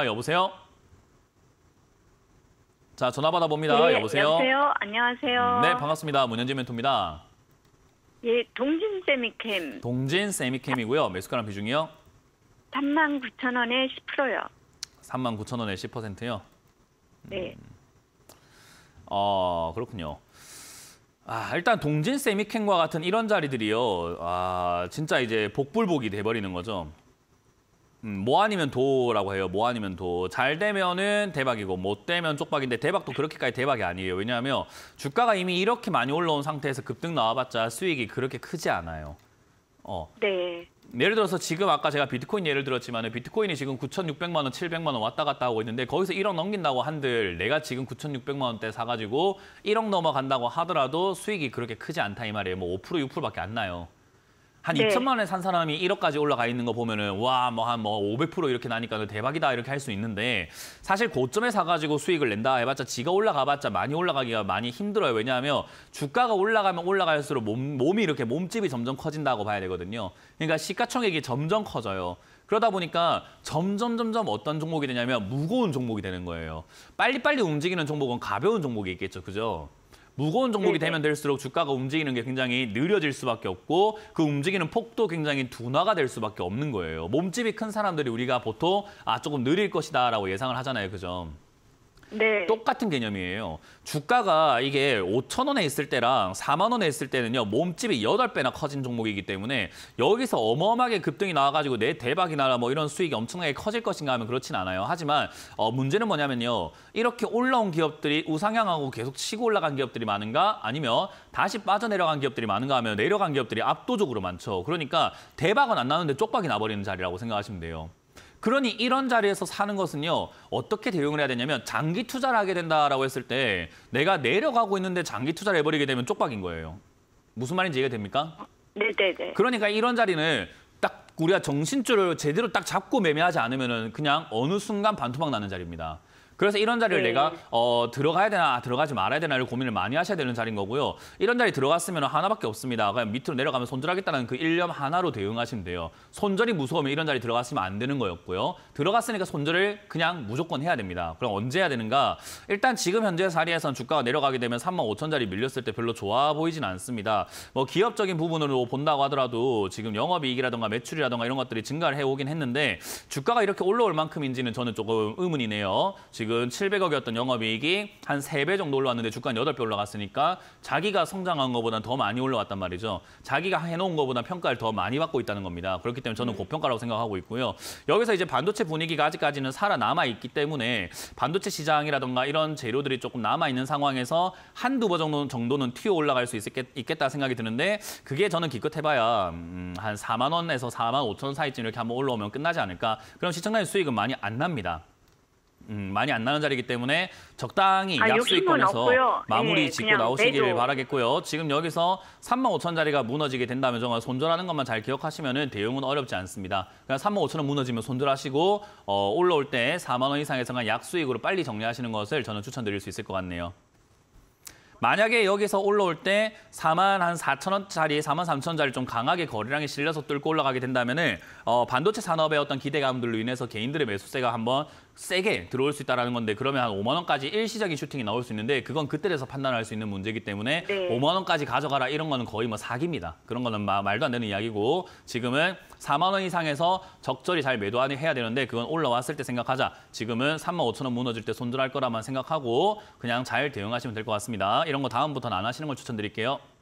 아, 여보세요? 자, 전화 받아봅니다. 네, 여보세요? 여보세요? 안녕하세요. 네, 반갑습니다. 문현진 멘토입니다. 예, 동진 세미캠. 동진 세미캠이고요. 매수가랑 비중이요? 3만 9천 원에 10%요. 3만 9천 원에 10%요? 음. 네. 음. 어, 그렇군요. 아, 일단 동진 세미캠과 같은 이런 자리들이요. 아, 진짜 이제 복불복이 돼버리는 거죠. 음, 뭐 아니면 도라고 해요. 뭐 아니면 도. 잘 되면은 대박이고 못 되면 쪽박인데 대박도 그렇게까지 대박이 아니에요. 왜냐하면 주가가 이미 이렇게 많이 올라온 상태에서 급등 나와봤자 수익이 그렇게 크지 않아요. 어. 네. 예를 들어서 지금 아까 제가 비트코인 예를 들었지만 비트코인이 지금 9,600만 원, 700만 원 왔다 갔다 하고 있는데 거기서 1억 넘긴다고 한들 내가 지금 9,600만 원대 사가지고 1억 넘어간다고 하더라도 수익이 그렇게 크지 않다 이 말이에요. 뭐5% 6%밖에 안 나요. 한 네. 2천만 원에 산 사람이 1억까지 올라가 있는 거 보면은 와뭐 한 뭐 500% 이렇게 나니까 대박이다 이렇게 할 수 있는데 사실 고점에 사가지고 수익을 낸다 해봤자 지가 올라가봤자 많이 올라가기가 많이 힘들어요. 왜냐하면 주가가 올라가면 올라갈수록 몸, 몸이 이렇게 몸집이 점점 커진다고 봐야 되거든요. 그러니까 시가총액이 점점 커져요. 그러다 보니까 점점 점점 어떤 종목이 되냐면 무거운 종목이 되는 거예요. 빨리빨리 움직이는 종목은 가벼운 종목이 있겠죠. 그죠? 무거운 종목이 네, 네. 되면 될수록 주가가 움직이는 게 굉장히 느려질 수밖에 없고 그 움직이는 폭도 굉장히 둔화가 될 수밖에 없는 거예요. 몸집이 큰 사람들이 우리가 보통 아 조금 느릴 것이다라고 예상을 하잖아요. 그 점. 네. 똑같은 개념이에요. 주가가 이게 5천 원에 있을 때랑 4만 원에 있을 때는요. 몸집이 8배나 커진 종목이기 때문에 여기서 어마어마하게 급등이 나와가지고 내 대박이 나라 뭐 이런 수익이 엄청나게 커질 것인가 하면 그렇진 않아요. 하지만 어, 문제는 뭐냐면요. 이렇게 올라온 기업들이 우상향하고 계속 치고 올라간 기업들이 많은가 아니면 다시 빠져내려간 기업들이 많은가 하면 내려간 기업들이 압도적으로 많죠. 그러니까 대박은 안 나는데 쪽박이 나버리는 자리라고 생각하시면 돼요. 그러니 이런 자리에서 사는 것은요 어떻게 대응을 해야 되냐면 장기 투자를 하게 된다라고 했을 때 내가 내려가고 있는데 장기 투자를 해버리게 되면 쪽박인 거예요. 무슨 말인지 이해가 됩니까? 네네네. 그러니까 이런 자리는 딱 우리가 정신줄을 제대로 딱 잡고 매매하지 않으면 은 그냥 어느 순간 반토막 나는 자리입니다. 그래서 이런 자리를 네. 내가 어, 들어가야 되나 들어가지 말아야 되나를 고민을 많이 하셔야 되는 자리인 거고요. 이런 자리 들어갔으면 하나밖에 없습니다. 그냥 밑으로 내려가면 손절하겠다는 그 일념 하나로 대응하신대요 손절이 무서우면 이런 자리 들어갔으면 안 되는 거였고요. 들어갔으니까 손절을 그냥 무조건 해야 됩니다. 그럼 언제 해야 되는가? 일단 지금 현재 자리에선 주가가 내려가게 되면 3만 5천 자리 밀렸을 때 별로 좋아 보이진 않습니다. 뭐 기업적인 부분으로 본다고 하더라도 지금 영업이익이라든가 매출이라든가 이런 것들이 증가를 해오긴 했는데 주가가 이렇게 올라올 만큼인지는 저는 조금 의문이네요. 지금 지금 700억이었던 영업이익이 한3배 정도 올라왔는데 주가는 여배 올라갔으니까 자기가 성장한 것보다 더 많이 올라왔단 말이죠. 자기가 해놓은 것보다 평가를 더 많이 받고 있다는 겁니다. 그렇기 때문에 저는 음. 고평가라고 생각하고 있고요. 여기서 이제 반도체 분위기가 아직까지는 살아남아 있기 때문에 반도체 시장이라든가 이런 재료들이 조금 남아있는 상황에서 한 두 번 정도, 정도는 튀어 올라갈 수 있겠, 다 생각이 드는데 그게 저는 기껏 해봐야 음, 한 4만 원에서 4만 5천 원 사이쯤 이렇게 한번 올라오면 끝나지 않을까. 그럼 시청자의 수익은 많이 안 납니다. 음, 많이 안 나는 자리이기 때문에 적당히 아, 약수익권에서 예, 마무리 네, 짓고 나오시길 매도. 바라겠고요. 지금 여기서 3만 5천 자리가 무너지게 된다면 정말 손절하는 것만 잘 기억하시면 대응은 어렵지 않습니다. 그냥 3만 5천 원 무너지면 손절하시고 어, 올라올 때 4만 원이상에서한 약수익으로 빨리 정리하시는 것을 저는 추천드릴 수 있을 것 같네요. 만약에 여기서 올라올 때 4만 한 4천 원짜리, 4만 3천 원짜리 좀 강하게 거래량이 실려서 뚫고 올라가게 된다면은 어, 반도체 산업의 어떤 기대감들로 인해서 개인들의 매수세가 한번 세게 들어올 수 있다는 건데 그러면 한 5만 원까지 일시적인 슈팅이 나올 수 있는데 그건 그때 에서 판단할 수 있는 문제이기 때문에 네. 5만 원까지 가져가라 이런 거는 거의 뭐 사기입니다. 그런 거는 마, 말도 안 되는 이야기고 지금은 4만 원 이상에서 적절히 잘 매도해야 하 되는데 그건 올라왔을 때 생각하자. 지금은 3만 5천 원 무너질 때 손절할 거라만 생각하고 그냥 잘 대응하시면 될 것 같습니다. 이런 거 다음부터는 안 하시는 걸 추천드릴게요.